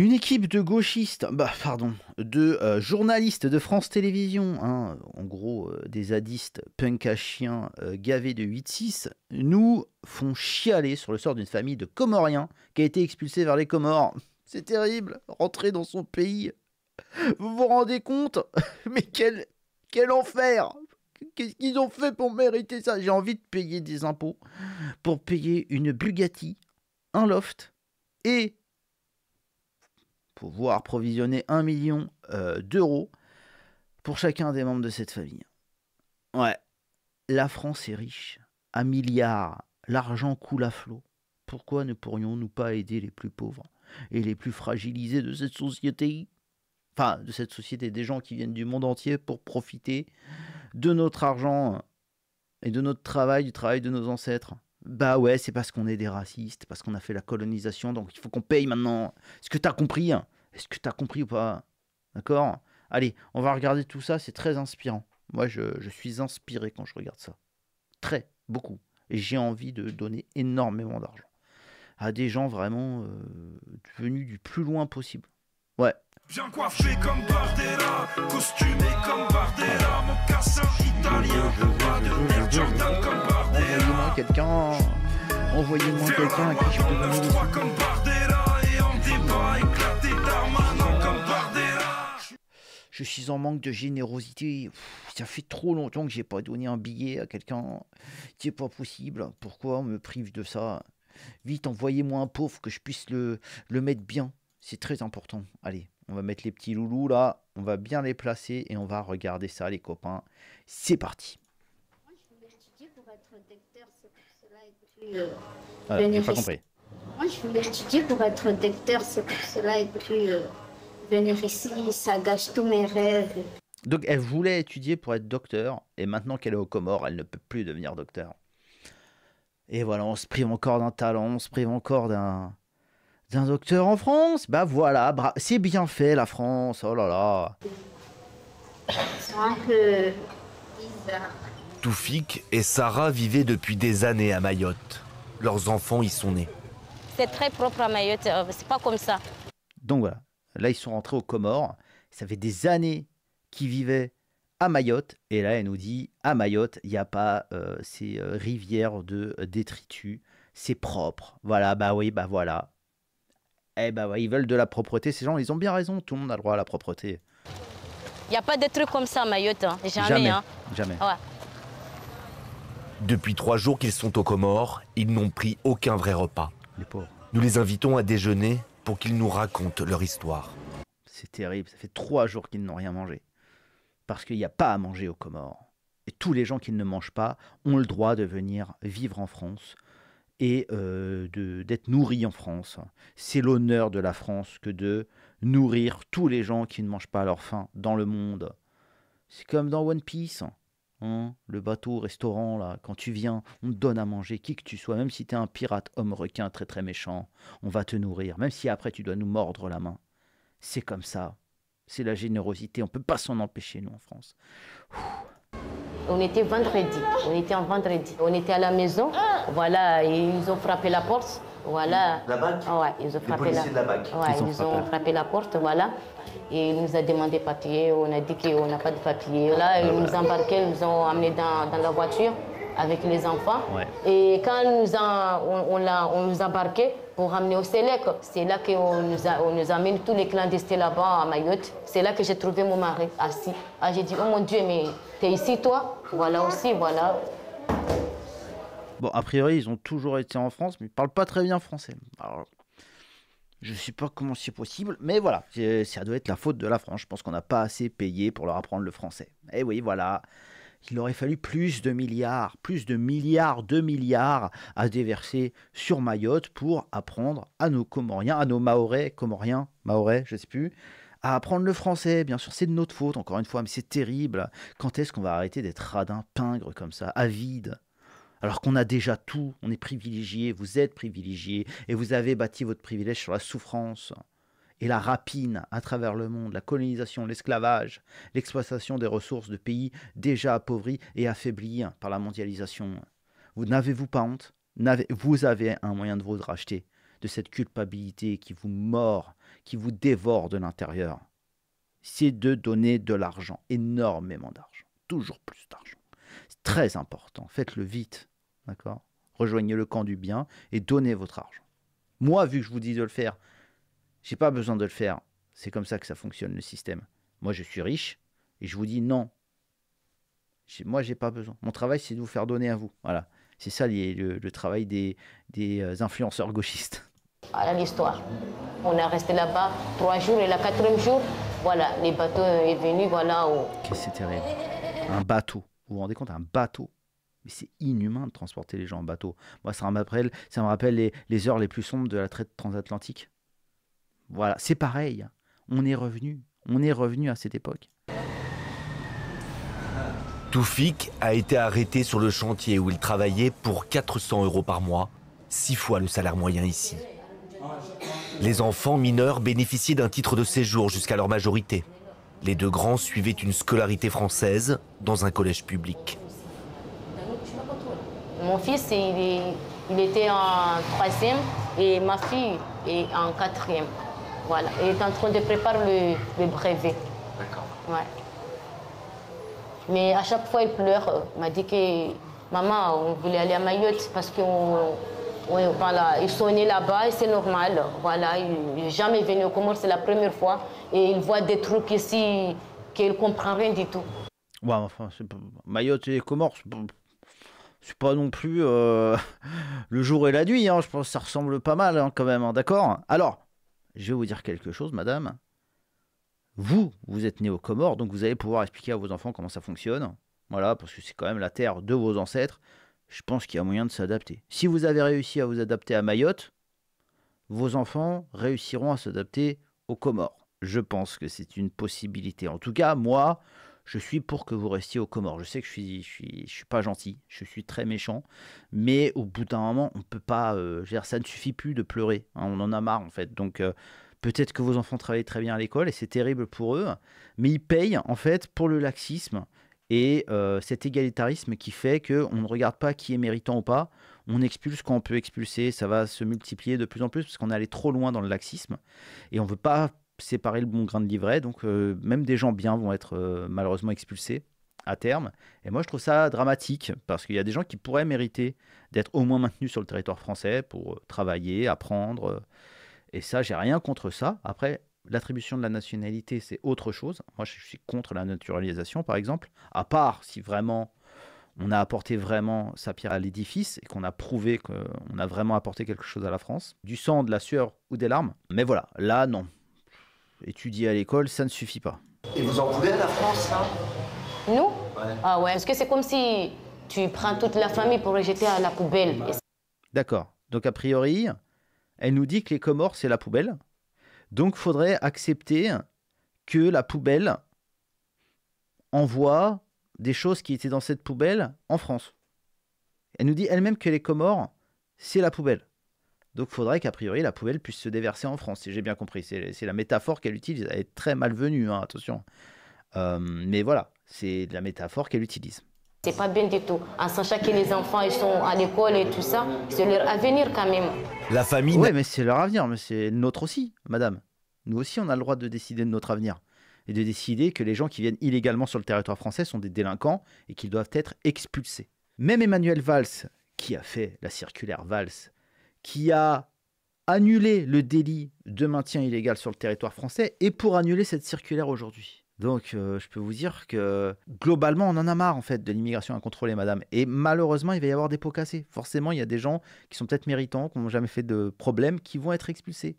Une équipe de gauchistes, bah pardon, de euh, journalistes de France Télévisions, hein, en gros euh, des zadistes punk à chien euh, gavés de 8-6, nous font chialer sur le sort d'une famille de Comoriens qui a été expulsée vers les Comores. C'est terrible, rentrer dans son pays. Vous vous rendez compte Mais quel, quel enfer Qu'est-ce qu'ils ont fait pour mériter ça J'ai envie de payer des impôts pour payer une Bugatti, un loft et pouvoir provisionner un million euh, d'euros pour chacun des membres de cette famille. Ouais, la France est riche, à milliards, l'argent coule à flot. Pourquoi ne pourrions-nous pas aider les plus pauvres et les plus fragilisés de cette société Enfin, de cette société, des gens qui viennent du monde entier pour profiter de notre argent et de notre travail, du travail de nos ancêtres bah ouais, c'est parce qu'on est des racistes, parce qu'on a fait la colonisation, donc il faut qu'on paye maintenant. Est-ce que t'as compris hein Est-ce que t'as compris ou pas D'accord Allez, on va regarder tout ça, c'est très inspirant. Moi, je, suis inspiré quand je regarde ça. Très, beaucoup. Et j'ai envie de donner énormément d'argent à des gens vraiment euh, venus du plus loin possible. Ouais, Bien coiffé comme Bardella, costumé comme Bardella, mon cassin italien, pas de Jordan comme Bardella. quelqu'un, envoyez-moi quelqu'un à qui je peux demander. comme Bardella et en débat éclaté d'Armanin comme Bardella. Je suis en manque de générosité. Ça fait trop longtemps que j'ai pas donné un billet à quelqu'un. C'est pas possible. Pourquoi on me prive de ça Vite, envoyez-moi un pauvre que je puisse le, le mettre bien. C'est très important. Allez. On va mettre les petits loulous là. On va bien les placer et on va regarder ça, les copains. C'est parti. Moi, je pour être docteur, cela pas compris. Moi, je voulais étudier pour être docteur, c'est pour cela est plus venir ici, ça gâche tous mes rêves. Donc, elle voulait étudier pour être docteur, et maintenant qu'elle est au Comores, elle ne peut plus devenir docteur. Et voilà, on se prive encore d'un talent, on se prive encore d'un d'un docteur en France Bah voilà, c'est bien fait la France, oh là là. Toufik et Sarah vivaient depuis des années à Mayotte. Leurs enfants y sont nés. C'est très propre à Mayotte, euh, c'est pas comme ça. Donc voilà, là ils sont rentrés aux Comores. Ça fait des années qu'ils vivaient à Mayotte. Et là, elle nous dit à Mayotte, il n'y a pas euh, ces euh, rivières de détritus. C'est propre. Voilà, bah oui, bah voilà. Eh ben, ils veulent de la propreté. Ces gens, ils ont bien raison. Tout le monde a le droit à la propreté. Il n'y a pas de trucs comme ça Mayotte. Hein. Jamais. Jamais. Hein. Depuis trois jours qu'ils sont aux Comores, ils n'ont pris aucun vrai repas. Les pauvres. Nous les invitons à déjeuner pour qu'ils nous racontent leur histoire. C'est terrible. Ça fait trois jours qu'ils n'ont rien mangé. Parce qu'il n'y a pas à manger aux Comores. Et tous les gens qui ne mangent pas ont le droit de venir vivre en France et euh, d'être nourri en France. C'est l'honneur de la France que de nourrir tous les gens qui ne mangent pas à leur faim dans le monde. C'est comme dans One Piece. Hein, le bateau, restaurant, là, quand tu viens, on te donne à manger, qui que tu sois, même si tu es un pirate, homme requin, très très méchant, on va te nourrir, même si après tu dois nous mordre la main. C'est comme ça. C'est la générosité, on ne peut pas s'en empêcher, nous, en France. On était vendredi, on était en vendredi. On était à la maison, voilà, ils ont frappé la porte. Voilà. La BAC ouais, ils ont frappé la... ils, ont, frappé. la porte, voilà. Et ils nous a demandé papier, on a dit qu'on n'a pas de papier. Là, ah, ils nous ont ils nous ont amené dans, la voiture avec les enfants. Et quand nous on, on nous a embarqués, pour ramener au Sélec. C'est là qu'on nous, on nous amène tous les clandestins là-bas à Mayotte. C'est là que j'ai trouvé mon mari assis. Ah, j'ai dit, oh mon Dieu, mais t'es ici toi Voilà aussi, voilà. Bon, a priori, ils ont toujours été en France, mais ils parlent pas très bien français. Alors, je sais pas comment c'est possible, mais voilà, ça doit être la faute de la France. Je pense qu'on n'a pas assez payé pour leur apprendre le français. Et eh oui, voilà il aurait fallu plus de milliards, plus de milliards, de milliards à déverser sur Mayotte pour apprendre à nos Comoriens, à nos Maorais, Comoriens, Maorais, je ne sais plus, à apprendre le français. Bien sûr, c'est de notre faute, encore une fois, mais c'est terrible. Quand est-ce qu'on va arrêter d'être radin, pingre comme ça, avide alors qu'on a déjà tout, on est privilégié, vous êtes privilégié, et vous avez bâti votre privilège sur la souffrance et la rapine à travers le monde, la colonisation, l'esclavage, l'exploitation des ressources de pays déjà appauvris et affaiblis par la mondialisation. Vous n'avez-vous pas honte Vous avez un moyen de vous racheter de cette culpabilité qui vous mord, qui vous dévore de l'intérieur. C'est de donner de l'argent, énormément d'argent, toujours plus d'argent. C'est très important, faites-le vite, d'accord Rejoignez le camp du bien et donnez votre argent. Moi, vu que je vous dis de le faire, j'ai pas besoin de le faire. C'est comme ça que ça fonctionne le système. Moi, je suis riche et je vous dis non. Moi, j'ai pas besoin. Mon travail, c'est de vous faire donner à vous. Voilà. C'est ça le, travail des, euh, influenceurs gauchistes. Voilà ah, l'histoire. On est resté là-bas trois jours et la quatrième jour, voilà, les bateaux est venu, voilà. Qu'est-ce que c'est terrible. Un bateau. Vous vous rendez compte, un bateau mais c'est inhumain de transporter les gens en bateau. Moi, ça me rappelle, ça me rappelle les, heures les plus sombres de la traite transatlantique. Voilà, c'est pareil. On est revenu. On est revenu à cette époque. Toufik a été arrêté sur le chantier où il travaillait pour 400 euros par mois, six fois le salaire moyen ici. Les enfants mineurs bénéficiaient d'un titre de séjour jusqu'à leur majorité. Les deux grands suivaient une scolarité française dans un collège public. Mon fils, il, était en troisième et ma fille est en quatrième. Voilà, il est en train de préparer le, brevet. D'accord. Ouais. Mais à chaque fois, il pleure. Il m'a dit que maman, on voulait aller à Mayotte parce qu'ils voilà, ils sont nés là-bas et c'est normal. Voilà, il jamais venu au Comores, c'est la première fois. Et il voit des trucs ici qu'il ne comprend rien du tout. Ouais, enfin, Mayotte et les Comores, c'est pas non plus euh, le jour et la nuit. Hein. Je pense que ça ressemble pas mal hein, quand même, hein. d'accord Alors, je vais vous dire quelque chose, madame. Vous, vous êtes né aux Comores, donc vous allez pouvoir expliquer à vos enfants comment ça fonctionne. Voilà, parce que c'est quand même la terre de vos ancêtres. Je pense qu'il y a moyen de s'adapter. Si vous avez réussi à vous adapter à Mayotte, vos enfants réussiront à s'adapter aux Comores. Je pense que c'est une possibilité. En tout cas, moi, je suis pour que vous restiez aux Comores. Je sais que je suis, suis, pas gentil, je suis très méchant, mais au bout d'un moment, on peut pas. Euh, ça ne suffit plus de pleurer. Hein, on en a marre en fait. Donc euh, peut-être que vos enfants travaillent très bien à l'école et c'est terrible pour eux, mais ils payent en fait pour le laxisme et euh, cet égalitarisme qui fait que on ne regarde pas qui est méritant ou pas. On expulse quand on peut expulser, ça va se multiplier de plus en plus parce qu'on est allé trop loin dans le laxisme et on veut pas séparer le bon grain de livret. Donc, euh, même des gens bien vont être euh, malheureusement expulsés à terme. Et moi, je trouve ça dramatique parce qu'il y a des gens qui pourraient mériter d'être au moins maintenus sur le territoire français pour euh, travailler, apprendre. Et ça, j'ai rien contre ça. Après, l'attribution de la nationalité, c'est autre chose. Moi, je suis contre la naturalisation, par exemple, à part si vraiment on a apporté vraiment sa pierre à l'édifice et qu'on a prouvé qu'on a vraiment apporté quelque chose à la France, du sang, de la sueur ou des larmes. Mais voilà, là, non étudier à l'école, ça ne suffit pas. Et vous en voulez à la France, là hein Nous Ah ouais, parce que c'est comme si tu prends toute la famille pour les jeter à la poubelle. D'accord. Donc a priori, elle nous dit que les Comores, c'est la poubelle. Donc faudrait accepter que la poubelle envoie des choses qui étaient dans cette poubelle en France. Elle nous dit elle-même que les Comores, c'est la poubelle. Donc, faudrait qu'à priori la poubelle puisse se déverser en France, si j'ai bien compris. C'est la métaphore qu'elle utilise. Elle est très malvenue, hein, attention. Euh, mais voilà, c'est la métaphore qu'elle utilise. C'est pas bien du tout. En sachant que les enfants ils sont à l'école et tout ça, c'est leur avenir quand même. La famille. Oui, mais c'est leur avenir, mais c'est notre aussi, madame. Nous aussi, on a le droit de décider de notre avenir et de décider que les gens qui viennent illégalement sur le territoire français sont des délinquants et qu'ils doivent être expulsés. Même Emmanuel Valls, qui a fait la circulaire Valls qui a annulé le délit de maintien illégal sur le territoire français et pour annuler cette circulaire aujourd'hui. Donc euh, je peux vous dire que globalement on en a marre en fait de l'immigration incontrôlée madame et malheureusement il va y avoir des pots cassés. Forcément il y a des gens qui sont peut-être méritants, qui n'ont jamais fait de problème, qui vont être expulsés.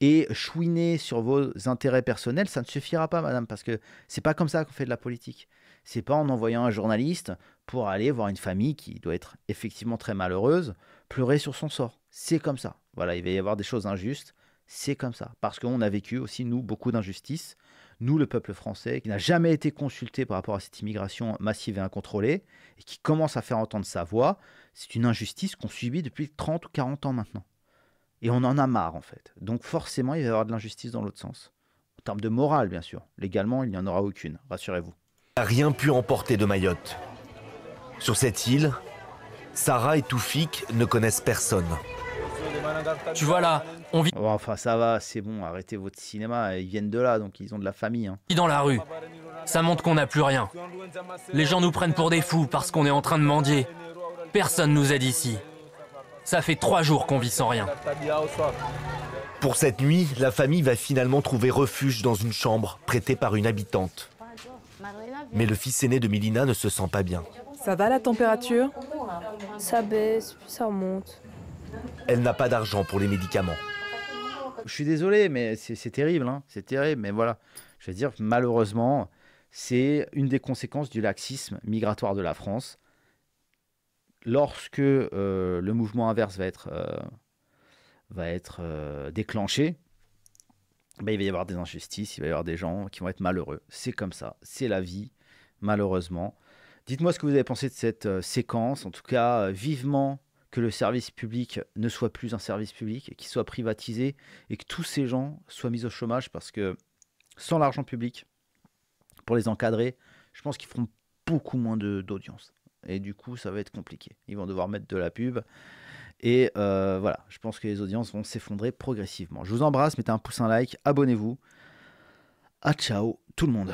Et chouiner sur vos intérêts personnels ça ne suffira pas madame parce que c'est pas comme ça qu'on fait de la politique. C'est pas en envoyant un journaliste pour aller voir une famille qui doit être effectivement très malheureuse pleurer sur son sort c'est comme ça. Voilà, il va y avoir des choses injustes, c'est comme ça. Parce qu'on a vécu aussi, nous, beaucoup d'injustices. Nous, le peuple français, qui n'a jamais été consulté par rapport à cette immigration massive et incontrôlée, et qui commence à faire entendre sa voix, c'est une injustice qu'on subit depuis 30 ou 40 ans maintenant. Et on en a marre, en fait. Donc forcément, il va y avoir de l'injustice dans l'autre sens. En termes de morale, bien sûr. Légalement, il n'y en aura aucune, rassurez-vous. Rien pu emporter de Mayotte. Sur cette île, Sarah et Toufik ne connaissent personne. Tu vois là, on vit. enfin, ça va, c'est bon, arrêtez votre cinéma. Ils viennent de là, donc ils ont de la famille. Hein. Dans la rue, ça montre qu'on n'a plus rien. Les gens nous prennent pour des fous parce qu'on est en train de mendier. Personne nous aide ici. Ça fait trois jours qu'on vit sans rien. Pour cette nuit, la famille va finalement trouver refuge dans une chambre prêtée par une habitante. Mais le fils aîné de Milina ne se sent pas bien. Ça va la température Ça baisse, puis ça remonte. Elle n'a pas d'argent pour les médicaments. Je suis désolé, mais c'est terrible, hein. c'est terrible, mais voilà. Je veux dire, malheureusement, c'est une des conséquences du laxisme migratoire de la France. Lorsque euh, le mouvement inverse va être, euh, va être euh, déclenché, ben, il va y avoir des injustices, il va y avoir des gens qui vont être malheureux. C'est comme ça, c'est la vie, malheureusement. Dites-moi ce que vous avez pensé de cette séquence. En tout cas, vivement que le service public ne soit plus un service public, qu'il soit privatisé et que tous ces gens soient mis au chômage parce que sans l'argent public pour les encadrer, je pense qu'ils feront beaucoup moins d'audience. Et du coup, ça va être compliqué. Ils vont devoir mettre de la pub. Et euh, voilà, je pense que les audiences vont s'effondrer progressivement. Je vous embrasse, mettez un pouce, un like, abonnez-vous. A ciao tout le monde.